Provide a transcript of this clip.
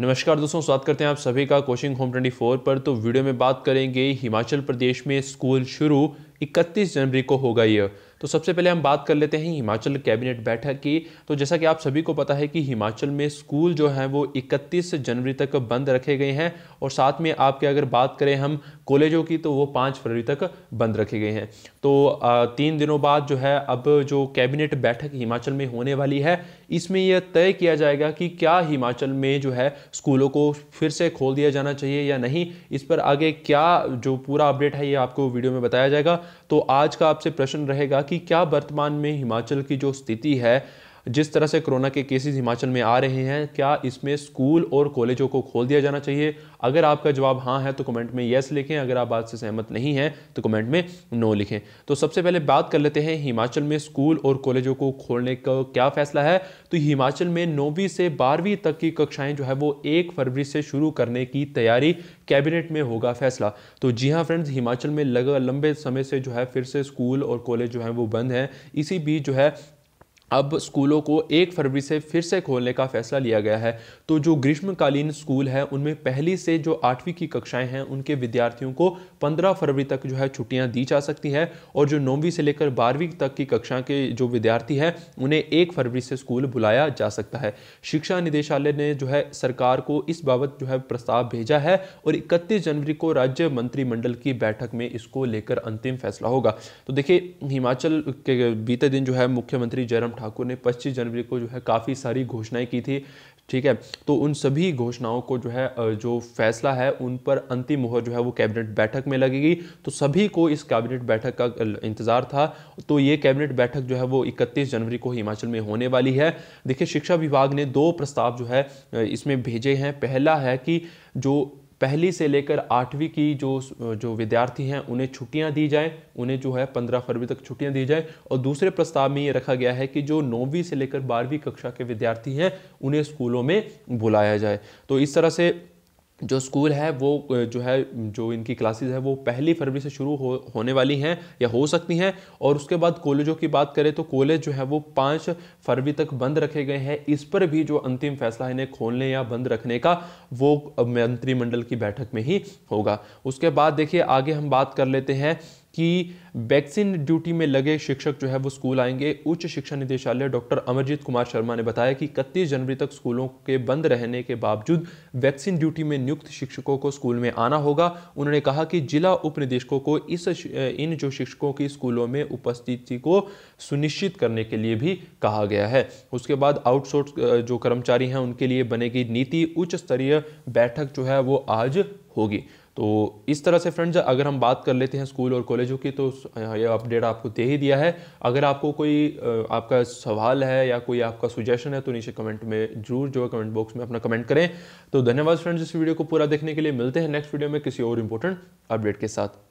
नमस्कार दोस्तों स्वागत करते हैं आप सभी का कोचिंग होम 24 पर तो वीडियो में बात करेंगे हिमाचल प्रदेश में स्कूल शुरू 31 जनवरी को होगा यह तो सबसे पहले हम बात कर लेते हैं हिमाचल कैबिनेट बैठक की तो जैसा कि आप सभी को पता है कि हिमाचल में स्कूल जो है वो 31 जनवरी तक बंद रखे गए हैं और साथ में आपके अगर बात करें हम कॉलेजों की तो वो पाँच फरवरी तक बंद रखे गए हैं तो तीन दिनों बाद जो है अब जो कैबिनेट बैठक हिमाचल में होने वाली है इसमें यह तय किया जाएगा कि क्या हिमाचल में जो है स्कूलों को फिर से खोल दिया जाना चाहिए या नहीं इस पर आगे क्या जो पूरा अपडेट है ये आपको वीडियो में बताया जाएगा तो आज का आपसे प्रश्न रहेगा कि क्या वर्तमान में हिमाचल की जो स्थिति है जिस तरह से कोरोना के केसेस हिमाचल में आ रहे हैं क्या इसमें स्कूल और कॉलेजों को खोल दिया जाना चाहिए अगर आपका जवाब हाँ है तो कमेंट में येस लिखें अगर आप बात से सहमत नहीं हैं तो कमेंट में नो लिखें तो सबसे पहले बात कर लेते हैं हिमाचल में स्कूल और कॉलेजों को खोलने का क्या फैसला है तो हिमाचल में नौवीं से बारहवीं तक की कक्षाएं जो है वो एक फरवरी से शुरू करने की तैयारी कैबिनेट में होगा फैसला तो जी हाँ फ्रेंड्स हिमाचल में लगा लंबे समय से जो है फिर से स्कूल और कॉलेज जो है वो बंद हैं इसी बीच जो है अब स्कूलों को एक फरवरी से फिर से खोलने का फैसला लिया गया है तो जो ग्रीष्मकालीन स्कूल है उनमें पहली से जो आठवीं की कक्षाएं हैं उनके विद्यार्थियों को 15 फरवरी तक जो है छुट्टियां दी जा सकती है और जो नौवीं से लेकर बारहवीं तक की कक्षा के जो विद्यार्थी हैं उन्हें एक फरवरी से स्कूल बुलाया जा सकता है शिक्षा निदेशालय ने जो है सरकार को इस बाबत जो है प्रस्ताव भेजा है और इकतीस जनवरी को राज्य मंत्रिमंडल की बैठक में इसको लेकर अंतिम फैसला होगा तो देखिए हिमाचल के बीते दिन जो है मुख्यमंत्री जयराम ठाकुर ने 25 जनवरी को जो है काफ़ी सारी घोषणाएं की थी ठीक है तो उन सभी घोषणाओं को जो है जो फैसला है उन पर अंतिम मोहर जो है वो कैबिनेट बैठक में लगेगी तो सभी को इस कैबिनेट बैठक का इंतजार था तो ये कैबिनेट बैठक जो है वो 31 जनवरी को हिमाचल में होने वाली है देखिए शिक्षा विभाग ने दो प्रस्ताव जो है इसमें भेजे हैं पहला है कि जो पहली से लेकर आठवीं की जो जो विद्यार्थी हैं उन्हें छुट्टियां दी जाए उन्हें जो है पंद्रह फरवरी तक छुट्टियां दी जाए और दूसरे प्रस्ताव में ये रखा गया है कि जो नौवीं से लेकर बारहवीं कक्षा के विद्यार्थी हैं उन्हें स्कूलों में बुलाया जाए तो इस तरह से जो स्कूल है वो जो है जो इनकी क्लासेस है वो पहली फरवरी से शुरू हो होने वाली हैं या हो सकती हैं और उसके बाद कॉलेजों की बात करें तो कॉलेज जो है वो पाँच फरवरी तक बंद रखे गए हैं इस पर भी जो अंतिम फैसला है इन्हें खोलने या बंद रखने का वो मंत्रिमंडल की बैठक में ही होगा उसके बाद देखिए आगे हम बात कर लेते हैं कि वैक्सीन ड्यूटी में लगे शिक्षक जो है वो स्कूल आएंगे उच्च शिक्षा निदेशालय डॉक्टर अमरजीत कुमार शर्मा ने बताया कि इकतीस जनवरी तक स्कूलों के बंद रहने के बावजूद वैक्सीन ड्यूटी में नियुक्त शिक्षकों को स्कूल में आना होगा उन्होंने कहा कि जिला उप निदेशकों को इस इन जो शिक्षकों की स्कूलों में उपस्थिति को सुनिश्चित करने के लिए भी कहा गया है उसके बाद आउटसोर्स जो कर्मचारी हैं उनके लिए बनेगी नीति उच्च स्तरीय बैठक जो है वो आज होगी तो इस तरह से फ्रेंड्स अगर हम बात कर लेते हैं स्कूल और कॉलेजों की तो हाँ, ये अपडेट आपको दे ही दिया है अगर आपको कोई आपका सवाल है या कोई आपका सुजेशन है तो नीचे कमेंट में जरूर जो है कमेंट बॉक्स में अपना कमेंट करें तो धन्यवाद फ्रेंड्स इस वीडियो को पूरा देखने के लिए मिलते हैं नेक्स्ट वीडियो में किसी और इंपॉर्टेंट अपडेट के साथ